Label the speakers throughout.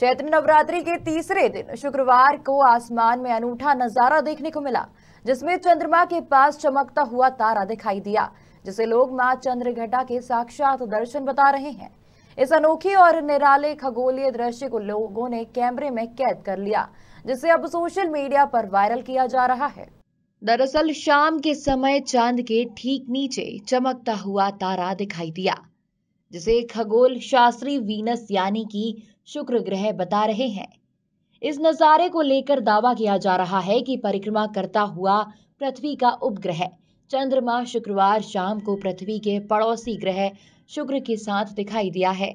Speaker 1: चैत्र नवरात्रि के तीसरे दिन शुक्रवार को आसमान में अनूठा नजारा देखने को मिला जिसमें चंद्रमा के पास चमकता हुआ तारा दिखाई दिया जिसे लोग मां चंद्रघटा के साक्षात दर्शन बता रहे हैं इस अनोखे और निराले खगोलीय दृश्य को लोगों ने कैमरे में कैद कर लिया जिसे अब सोशल मीडिया पर वायरल किया जा रहा है दरअसल शाम के समय चांद के ठीक नीचे चमकता हुआ तारा दिखाई दिया जिसे खगोल शास्त्री वीनस यानी कि शुक्र ग्रह बता रहे हैं इस नज़ारे को लेकर दावा किया जा रहा है कि परिक्रमा करता हुआ पृथ्वी का उपग्रह चंद्रमा शुक्रवार शाम को पृथ्वी के पड़ोसी ग्रह शुक्र के साथ दिखाई दिया है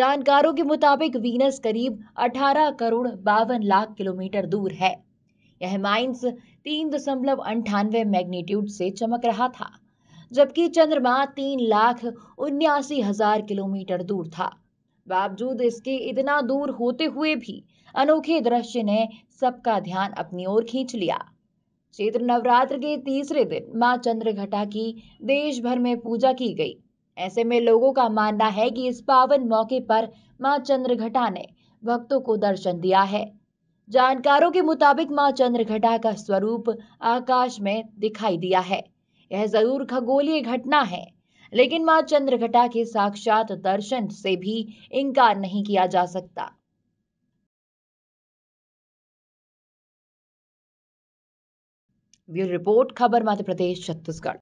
Speaker 1: जानकारों के मुताबिक वीनस करीब 18 करोड़ बावन लाख किलोमीटर दूर है यह माइंस तीन दशमलव अंठानवे मैग्नीट्यूड से चमक रहा था जबकि चंद्रमा तीन लाख उन्यासी हजार किलोमीटर दूर था बावजूद इसके इतना दूर होते हुए भी अनोखे दृश्य ने सबका ध्यान अपनी ओर खींच लिया चैत्र नवरात्र के तीसरे दिन मां चंद्रघटा की देश भर में पूजा की गई ऐसे में लोगों का मानना है कि इस पावन मौके पर मां चंद्रघटा ने भक्तों को दर्शन दिया है जानकारों के मुताबिक मां चंद्रघटा का स्वरूप आकाश में दिखाई दिया है यह जरूर खगोलीय घटना है लेकिन मां चंद्रघटा के साक्षात दर्शन से भी इनकार नहीं किया जा सकता ब्यूरो रिपोर्ट खबर मध्य प्रदेश छत्तीसगढ़